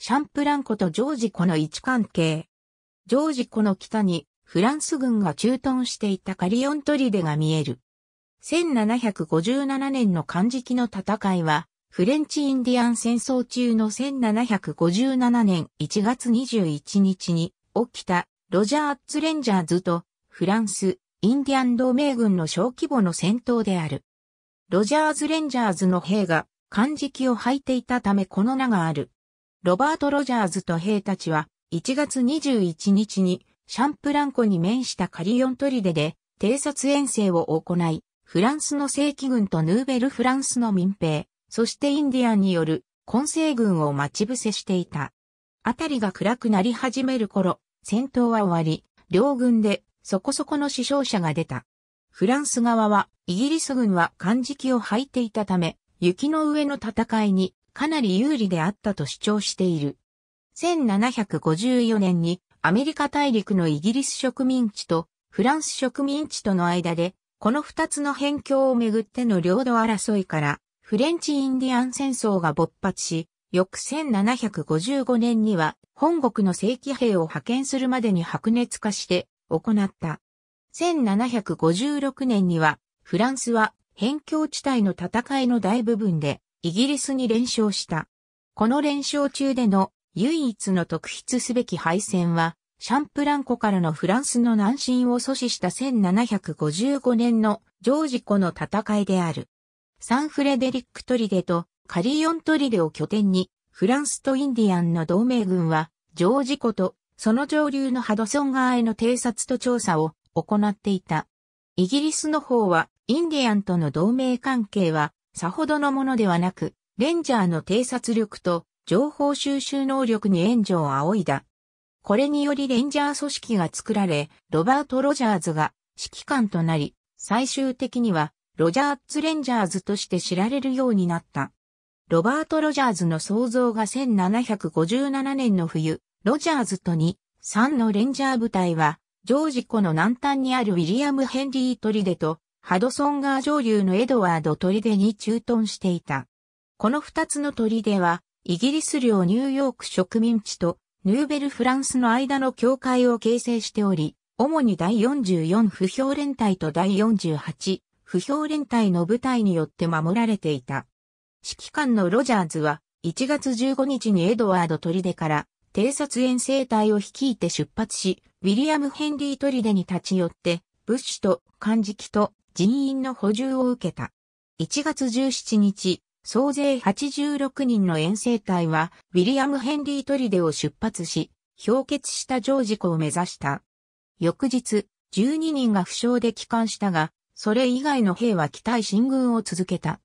シャンプランコとジョージコの位置関係。ジョージコの北にフランス軍が駐屯していたカリオントリデが見える。1757年の漢字記の戦いは、フレンチインディアン戦争中の1757年1月21日に起きたロジャー・アッツ・レンジャーズとフランス、インディアン同盟軍の小規模の戦闘である。ロジャーズ・レンジャーズの兵が漢字記を履いていたためこの名がある。ロバート・ロジャーズと兵たちは、1月21日に、シャンプランコに面したカリオントリデで、偵察遠征を行い、フランスの正規軍とヌーベルフランスの民兵、そしてインディアンによる混成軍を待ち伏せしていた。あたりが暗くなり始める頃、戦闘は終わり、両軍でそこそこの死傷者が出た。フランス側は、イギリス軍は漢字機を履いていたため、雪の上の戦いにかなり有利であったと主張している。1754年にアメリカ大陸のイギリス植民地とフランス植民地との間で、この二つの辺境をめぐっての領土争いから、フレンチ・インディアン戦争が勃発し、翌1755年には本国の正規兵を派遣するまでに白熱化して行った。1756年にはフランスは辺境地帯の戦いの大部分でイギリスに連勝した。この連勝中での唯一の特筆すべき敗戦は、シャンプランコからのフランスの南進を阻止した1755年のジョージコの戦いである。サンフレデリックトリデとカリオントリデを拠点に、フランスとインディアンの同盟軍は、ジョージコとその上流のハドソン川への偵察と調査を行っていた。イギリスの方は、インディアンとの同盟関係はさほどのものではなく、レンジャーの偵察力と情報収集能力に援助を仰いだ。これによりレンジャー組織が作られ、ロバート・ロジャーズが指揮官となり、最終的にはロジャーツ・レンジャーズとして知られるようになった。ロバート・ロジャーズの創造が1757年の冬、ロジャーズと2、3のレンジャー部隊は、ジョージ湖の南端にあるウィリアム・ヘンリー・トリデとハドソン川上流のエドワード砦に駐屯していた。この二つの砦は、イギリス領ニューヨーク植民地とヌーベルフランスの間の境界を形成しており、主に第44不評連隊と第48不評連隊の部隊によって守られていた。指揮官のロジャーズは1月15日にエドワード砦から偵察遠征隊を率いて出発し、ウィリアム・ヘンリー砦に立ち寄って物資と漢字機と人員の補充を受けた。1月17日、総勢86人の遠征隊は、ウィリアム・ヘンリー・トリデを出発し、氷結したジョージ湖を目指した。翌日、12人が負傷で帰還したが、それ以外の兵は期待進軍を続けた。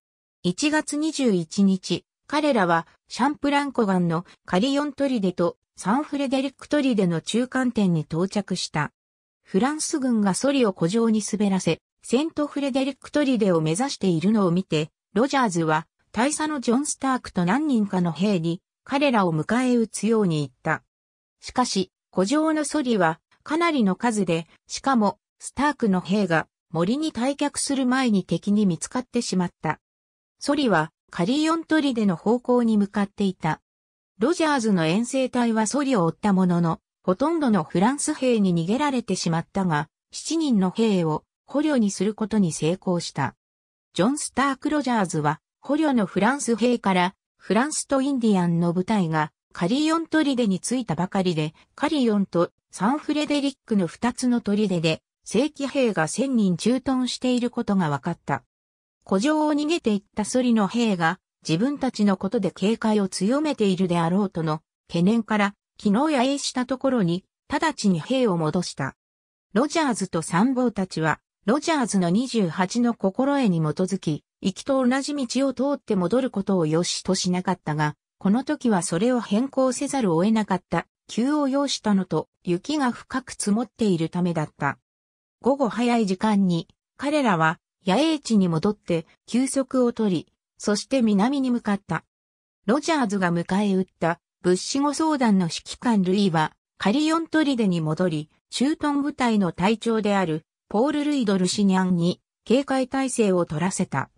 1月21日、彼らはシャンプランコガンのカリオントリデとサンフレデリックトリデの中間点に到着した。フランス軍がソリを古城に滑らせ、セントフレデリックトリデを目指しているのを見て、ロジャーズは大佐のジョン・スタークと何人かの兵に彼らを迎え撃つように言った。しかし、古城のソリはかなりの数で、しかもスタークの兵が森に退却する前に敵に見つかってしまった。ソリはカリオントリデの方向に向かっていた。ロジャーズの遠征隊はソリを追ったものの、ほとんどのフランス兵に逃げられてしまったが、7人の兵を捕虜にすることに成功した。ジョン・スターク・ロジャーズは、捕虜のフランス兵から、フランスとインディアンの部隊が、カリオン砦に着いたばかりで、カリオンとサンフレデリックの2つの砦で、正規兵が1000人駐屯していることが分かった。古城を逃げていったソリの兵が、自分たちのことで警戒を強めているであろうとの懸念から、昨日野営したところに、直ちに兵を戻した。ロジャーズと参謀たちは、ロジャーズの28の心得に基づき、行きと同じ道を通って戻ることを良しとしなかったが、この時はそれを変更せざるを得なかった、急を要したのと、雪が深く積もっているためだった。午後早い時間に、彼らは、野営地に戻って、休息を取り、そして南に向かった。ロジャーズが迎え撃った、物資後相談の指揮官ルイは、カリヨントリデに戻り、駐屯部隊の隊長である、ポール・ルイド・ルシニャンに、警戒態勢を取らせた。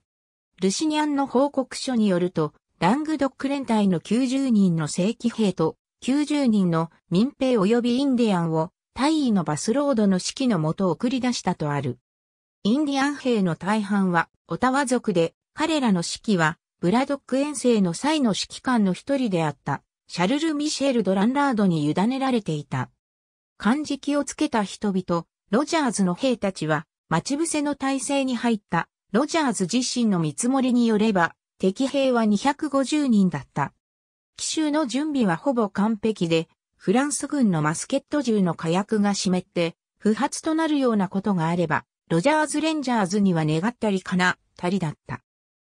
ルシニャンの報告書によると、ラングドック連隊の90人の正規兵と90人の民兵及びインディアンを大尉のバスロードの指揮のもと送り出したとある。インディアン兵の大半はオタワ族で彼らの指揮はブラドック遠征の際の指揮官の一人であった。シャルル・ミシェル・ドランラードに委ねられていた。漢字気をつけた人々、ロジャーズの兵たちは、待ち伏せの体制に入ったロジャーズ自身の見積もりによれば、敵兵は250人だった。奇襲の準備はほぼ完璧で、フランス軍のマスケット銃の火薬が湿って、不発となるようなことがあれば、ロジャーズ・レンジャーズには願ったりかな、たりだった。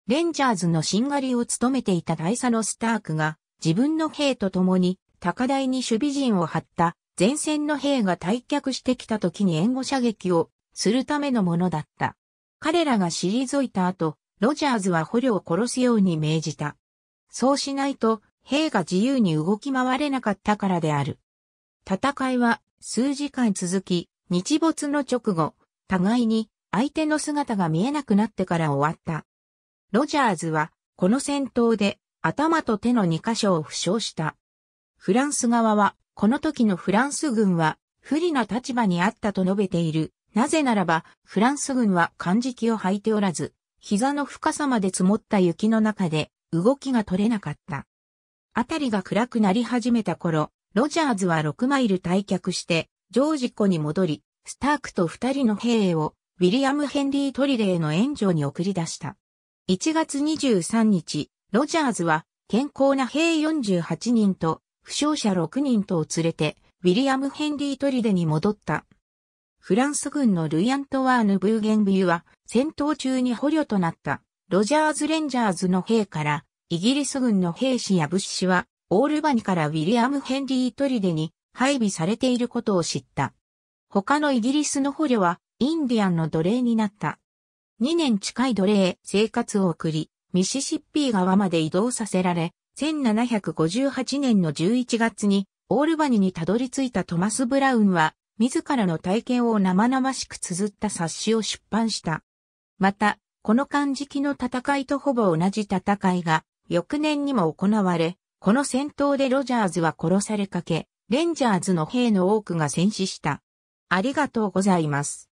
レンジャーズのしんがりを務めていた大佐のスタークが、自分の兵と共に高台に守備陣を張った前線の兵が退却してきた時に援護射撃をするためのものだった。彼らが退いた後、ロジャーズは捕虜を殺すように命じた。そうしないと、兵が自由に動き回れなかったからである。戦いは数時間続き、日没の直後、互いに相手の姿が見えなくなってから終わった。ロジャーズは、この戦闘で頭と手の2箇所を負傷した。フランス側は、この時のフランス軍は不利な立場にあったと述べている。なぜならば、フランス軍は漢字機を履いておらず、膝の深さまで積もった雪の中で動きが取れなかった。あたりが暗くなり始めた頃、ロジャーズは6マイル退却して、ジョージ湖に戻り、スタークと2人の兵を、ウィリアム・ヘンリー・トリレーの援助に送り出した。1月23日、ロジャーズは健康な兵48人と負傷者6人とを連れてウィリアム・ヘンリートリデに戻った。フランス軍のルイ・アントワーヌ・ブーゲンビューは戦闘中に捕虜となったロジャーズ・レンジャーズの兵からイギリス軍の兵士や物資はオールバニからウィリアム・ヘンリートリデに配備されていることを知った。他のイギリスの捕虜はインディアンの奴隷になった。2年近い奴隷生活を送り、ミシシッピー川まで移動させられ、1758年の11月にオールバニにたどり着いたトマス・ブラウンは、自らの体験を生々しく綴った冊子を出版した。また、この漢字記の戦いとほぼ同じ戦いが、翌年にも行われ、この戦闘でロジャーズは殺されかけ、レンジャーズの兵の多くが戦死した。ありがとうございます。